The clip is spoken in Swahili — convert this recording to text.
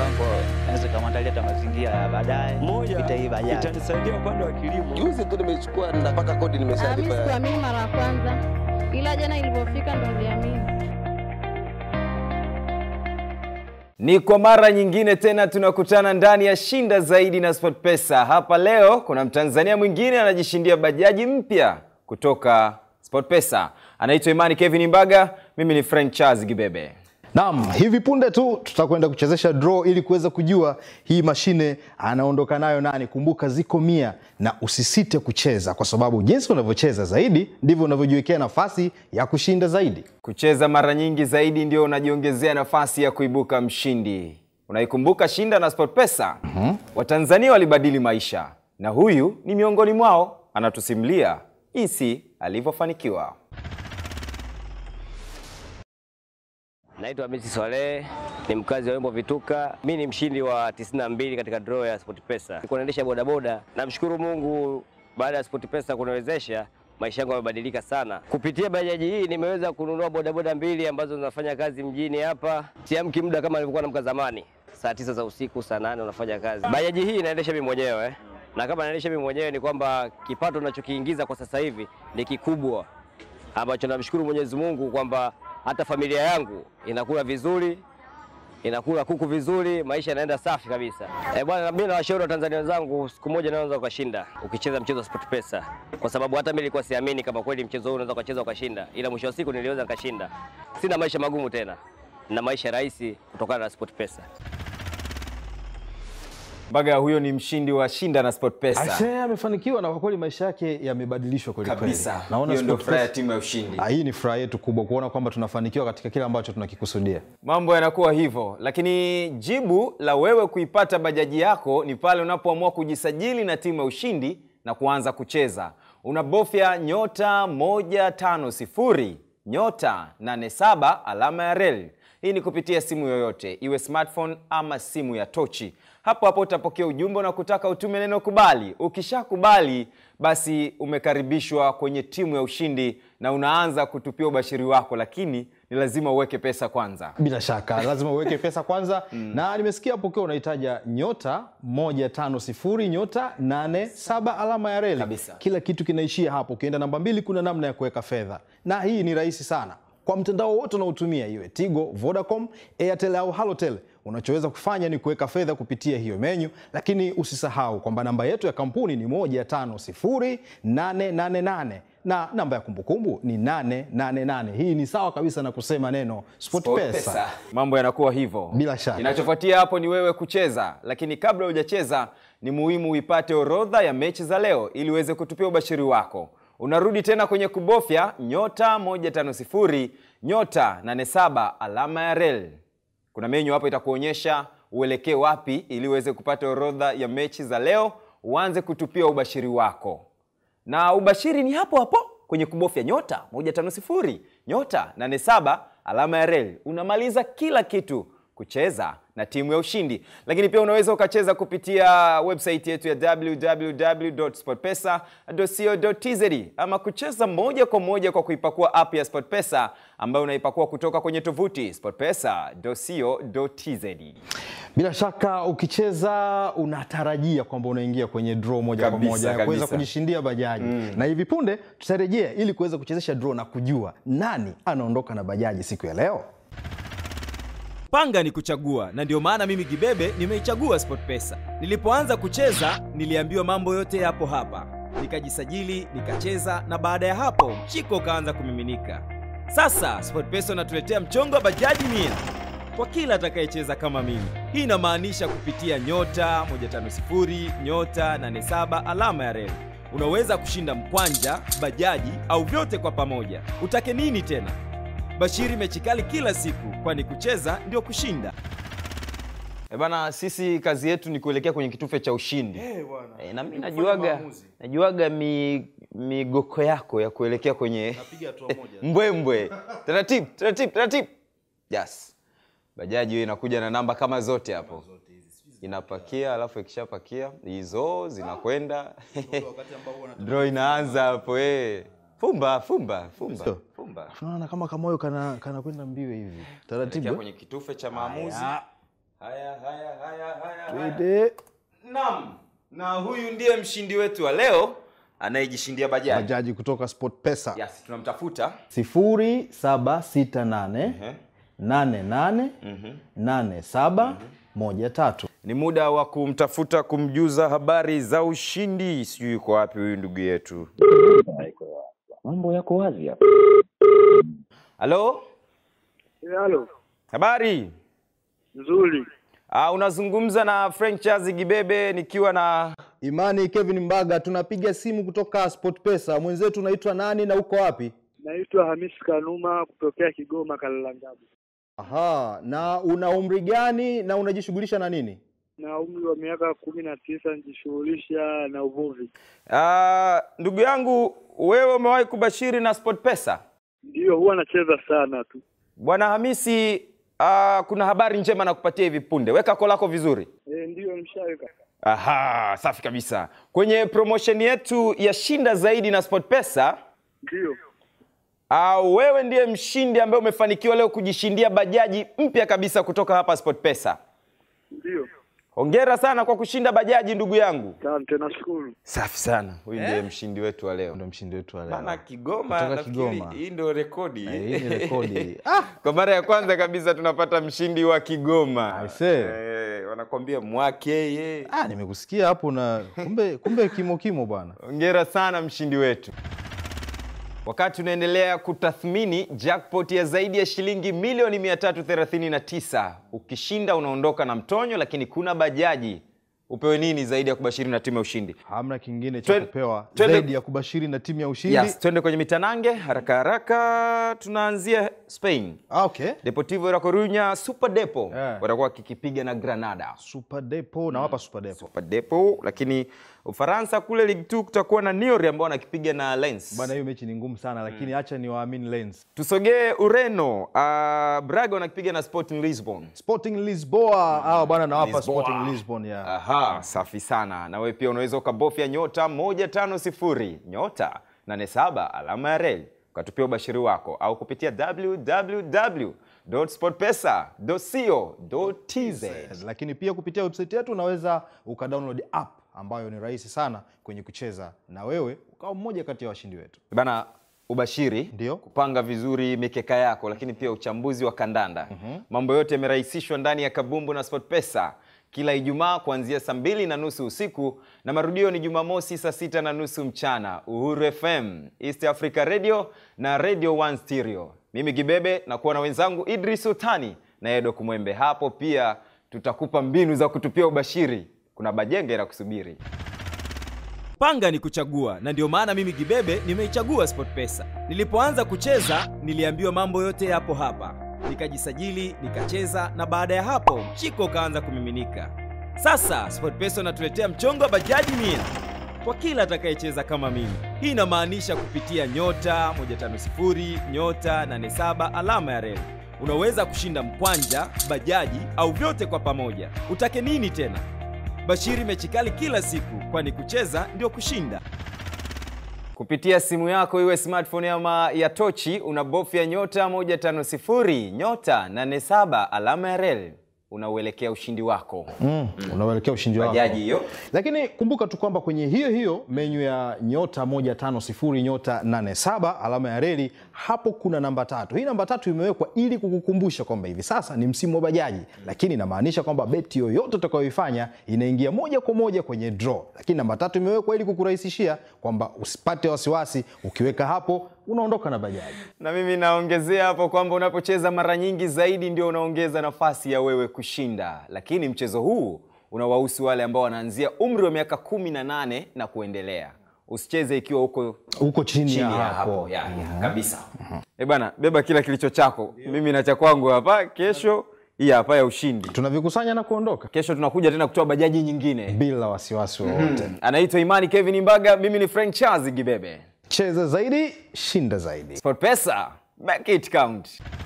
wangu naweza kamwandalia hata mazingira ya baadaye, vita hii itanisaidia upande wa kilimo. Juzi tu nimechukua napaka kodi nimeshalipa. Sikuamini mara ya kwanza, ila jana ilipofika ndo niliamini. Ni kwa mara nyingine tena tunakutana ndani ya Shinda Zaidi na Sport Pesa. Hapa leo kuna Mtanzania mwingine anajishindia bajaji mpya kutoka Sport Pesa. Anaitwa Imani Kevin Mbaga, mimi ni Frank Charles Gibebe. Naam, hivi punde tu tutakwenda kuchezesha draw ili kuweza kujua hii mashine anaondoka nayo nani. Kumbuka ziko mia na usisite kucheza, kwa sababu jinsi unavyocheza zaidi ndivyo unavyojiwekea nafasi ya kushinda zaidi. Kucheza mara nyingi zaidi ndio unajiongezea nafasi ya kuibuka mshindi. Unaikumbuka Shinda na SportPesa? mm -hmm. Watanzania walibadili maisha na huyu ni miongoni mwao, anatusimulia jinsi alivyofanikiwa. naitwa Hamisi Swalehe, ni mkazi wa Wembo Vituka. Mi ni mshindi wa 92 katika draw ya SportPesa. Niko naendesha bodaboda, namshukuru Mungu baada ya SportPesa kuniwezesha maisha yangu yamebadilika sana. Kupitia bajaji hii nimeweza kununua bodaboda mbili ambazo zinafanya kazi mjini hapa. Siamki muda kama nilivyokuwa namka zamani, saa tisa za usiku, saa nane unafanya kazi. Bajaji hii inaendesha mimi mwenyewe, na kama naendesha mimi mwenyewe ni kwamba kipato ninachokiingiza kwa sasa hivi ni kikubwa ambacho namshukuru Mwenyezi Mungu kwamba hata familia yangu inakula vizuri, inakula kuku vizuri, maisha yanaenda safi kabisa. Eh bwana, mimi nawashauri Watanzania wenzangu, siku moja naweza ukashinda ukicheza mchezo wa Pesa, kwa sababu hata mimi nilikuwa siamini kama kweli mchezo huu unaweza ukacheza ukashinda, ila mwisho wa siku niliweza nikashinda. Sina maisha magumu tena na maisha rahisi kutokana na Pesa. Mbaga huyo ni mshindi wa Shinda na Sport Pesa. Ashe amefanikiwa na kwa kweli maisha yake yamebadilishwa kweli kweli. Kabisa. Naona hiyo ndio furaha ya timu ya ushindi. Ah, hii ni furaha yetu kubwa kuona kwamba tunafanikiwa katika kile ambacho tunakikusudia. Mambo yanakuwa hivyo, lakini jibu la wewe kuipata bajaji yako ni pale unapoamua kujisajili na timu ya ushindi na kuanza kucheza. Unabofya nyota moja tano sifuri nyota nane saba alama ya reli. Hii ni kupitia simu yoyote, iwe smartphone ama simu ya tochi hapo hapo utapokea ujumbe na kutaka utume neno kubali. Ukishakubali basi umekaribishwa kwenye timu ya ushindi na unaanza kutupia ubashiri wako, lakini ni lazima uweke pesa kwanza. Bila shaka lazima uweke pesa kwanza mm. Na nimesikia hapo unahitaja nyota moja tano sifuri nyota nane saba alama ya reli. Kila kitu kinaishia hapo. Ukienda namba mbili, kuna namna ya kuweka fedha, na hii ni rahisi sana kwa mtandao wote unaotumia, iwe Tigo, Vodacom, Airtel au Halotel. Unachoweza kufanya ni kuweka fedha kupitia hiyo menyu, lakini usisahau kwamba namba yetu ya kampuni ni 150888 na namba ya kumbukumbu ni 888. Hii ni sawa kabisa na kusema neno SportPesa. mambo yanakuwa hivyo. Bila shaka, inachofuatia hapo ni wewe kucheza, lakini kabla hujacheza ni muhimu uipate orodha ya mechi za leo ili uweze kutupia ubashiri wako. Unarudi tena kwenye kubofya nyota 150 nyota 87 alama ya reli. Kuna menyu hapo itakuonyesha uelekee wapi ili uweze kupata orodha ya mechi za leo, uanze kutupia ubashiri wako. Na ubashiri ni hapo hapo kwenye kubofya nyota 150 nyota 87 alama ya reli. Unamaliza kila kitu kucheza na timu ya ushindi. Lakini pia unaweza ukacheza kupitia website yetu ya www.sportpesa.co.tz ama kucheza moja kwa moja kwa kuipakua app ya SportPesa ambayo unaipakua kutoka kwenye tovuti sportpesa.co.tz. Bila shaka ukicheza unatarajia kwamba unaingia kwenye draw moja kwa moja ya kuweza kujishindia bajaji mm. na hivi punde tutarejea ili kuweza kuchezesha draw na kujua nani anaondoka na bajaji siku ya leo. Kupanga ni kuchagua, na ndio maana mimi Gibebe nimeichagua pesa Nilipoanza kucheza, niliambiwa mambo yote yapo hapa, nikajisajili, nikacheza, na baada ya hapo mchiko ukaanza kumiminika. Sasa pesa unatuletea mchongo wa bajaji mia kwa kila atakayecheza kama mimi. Hii inamaanisha kupitia nyota 150 nyota 87 alama ya reli unaweza kushinda mkwanja, bajaji au vyote kwa pamoja. Utake nini tena? Bashiri mechi kali kila siku, kwani kucheza ndio kushinda. E bana, sisi kazi yetu ni kuelekea kwenye kitufe cha ushindi. Hey, eh, e, eh, na mimi najuaga najuaga migoko mi yako ya kuelekea kwenye mbwembwe taratibu taratibu taratibu. Yes. Bajaji hiyo inakuja na namba kama zote hapo inapakia, alafu ikishapakia hizo zinakwenda draw inaanza hapo eh fumba fumba fumba so, fumba tunaona kama kamoyo kana kwenda mbio hivi taratibu kwenye kitufe cha maamuzi haya haya haya haya twende nam na huyu ndiye mshindi wetu wa leo anayejishindia bajaji bajaji kutoka sport pesa yes, tunamtafuta sifuri tatu ni muda wa kumtafuta kumjuza habari za ushindi sijui yuko wapi huyu ndugu yetu mambo yako wazi hapa. Halo? Eh, halo. Habari? Nzuri. Ah, unazungumza na Frank Charles Gibebe nikiwa na Imani Kevin Mbaga. Tunapiga simu kutoka Pesa. Mwenzetu unaitwa nani na uko wapi? Naitwa Hamis Kanuma kutokea Kigoma Kalalangabu. Aha, na una umri gani na unajishughulisha na nini? na umri wa miaka kumi na tisa nijishughulisha na uvuvi. Uh, ndugu yangu wewe umewahi kubashiri na pesa ndio huwa anacheza sana tu. Bwana Hamisi, uh, kuna habari njema na kupatia hivi punde. Weka ko lako vizuri. E, ndio nishaweka. Aha, safi kabisa. Kwenye promotion yetu ya shinda zaidi na SportPesa, ndiyo Uh, ah, wewe ndiye mshindi ambaye umefanikiwa leo kujishindia bajaji mpya kabisa kutoka hapa pesa Ndio. Hongera sana kwa kushinda bajaji ndugu yangu. Asante, nashukuru. Safi sana. Huyu eh? ndiye eh, mshindi wetu wa leo. Ndio mshindi wetu wa leo. Bana Kigoma nafikiri hii ndio rekodi. Eh, hii ni rekodi. Ah, kwa mara ya kwanza kabisa tunapata mshindi wa Kigoma. I say. Eh, wanakuambia mwake ye. Ah, nimekusikia hapo na kumbe kumbe kimo kimo bwana. Hongera sana mshindi wetu. Wakati unaendelea kutathmini jackpot ya zaidi ya shilingi milioni 339, ukishinda unaondoka na mtonyo, lakini kuna bajaji. Upewe nini zaidi ya kubashiri na timu ya ushindi? Hamna kingine cha kupewa zaidi ya kubashiri na timu ya ushindi. Yes, twende kwenye mitanange haraka haraka, tunaanzia Spain. Ah, okay. Deportivo La Coruña Super Depo yeah. watakuwa kikipiga na Granada. Super Depo na wapa Super Depo. Super Depo lakini Ufaransa kule Ligue 2 kutakuwa na Niort ambao wanakipiga na Lens. Bwana, hiyo mechi ni ngumu sana lakini mm. acha niwaamini Lens. Tusogee Ureno, uh, Braga wanakipiga na Sporting Lisbon. Sporting Lisboa, mm. ah, bwana nawapa Sporting Lisbon ya. Aha, safi sana. Na wewe pia unaweza ukabofya nyota 150 nyota 87 alama ya reli ukatupia ubashiri wako au kupitia www sportpesa.co.tz, lakini pia kupitia website yetu unaweza ukadownload app ambayo ni rahisi sana kwenye kucheza, na wewe ukawa mmoja kati ya washindi wetu bana. Ubashiri ndio kupanga vizuri mikeka yako, lakini pia uchambuzi wa kandanda mm -hmm. Mambo yote yamerahisishwa ndani ya Kabumbu na pesa kila Ijumaa kuanzia saa mbili na nusu usiku na marudio ni Jumamosi saa sita na nusu mchana. Uhuru FM, East Africa Radio na Radio One Stereo. Mimi Gibebe na kuwa na wenzangu Idris Sultani na Edo Kumwembe. Hapo pia tutakupa mbinu za kutupia ubashiri kuna bajenge la kusubiri. Panga ni kuchagua, na ndio maana mimi Gibebe nimeichagua pesa Nilipoanza kucheza niliambiwa mambo yote yapo hapa, nikajisajili nikacheza, na baada ya hapo mchiko ukaanza kumiminika. Sasa pesa unatuletea mchongo wa bajaji mia kwa kila atakayecheza kama mimi. Hii inamaanisha kupitia nyota 150 nyota 87 alama ya reli unaweza kushinda mkwanja, bajaji au vyote kwa pamoja. Utake nini tena? bashiri mechi kali kila siku, kwani kucheza ndio kushinda. Kupitia simu yako iwe smartphone ama ya tochi, unabofya nyota 150 nyota 87 alama ya reli unauelekea ushindi wako mm, mm, unauelekea ushindi wako bajaji hiyo, lakini kumbuka tu kwamba kwenye hiyo hiyo menyu ya nyota moja tano sifuri nyota nane saba alama ya reli hapo kuna namba tatu. Hii namba tatu imewekwa ili kukukumbusha kwamba hivi sasa ni msimu wa bajaji, lakini inamaanisha kwamba beti yoyote utakayoifanya inaingia moja kwa moja kwenye draw, lakini namba tatu imewekwa ili kukurahisishia kwamba usipate wasiwasi ukiweka hapo unaondoka na bajaji. Na mimi naongezea hapo kwamba unapocheza mara nyingi zaidi ndio unaongeza nafasi ya wewe kushinda, lakini mchezo huu unawahusu wale ambao wanaanzia umri wa miaka kumi na nane na kuendelea. Usicheze ikiwa uko uko chini, chini ya hapo ya, yeah. Mhm. kabisa. Eh bana, beba kila kilicho chako, yeah. mimi na cha kwangu hapa kesho hii hapa ya ushindi tunavikusanya na kuondoka. Kesho tunakuja tena kutoa bajaji nyingine bila wasiwasi wowote. Mm. -hmm. Anaitwa Imani Kevin Mbaga, mimi ni Frank Charles Gibebe. Cheza zaidi, shinda zaidi. SportPesa, make it count.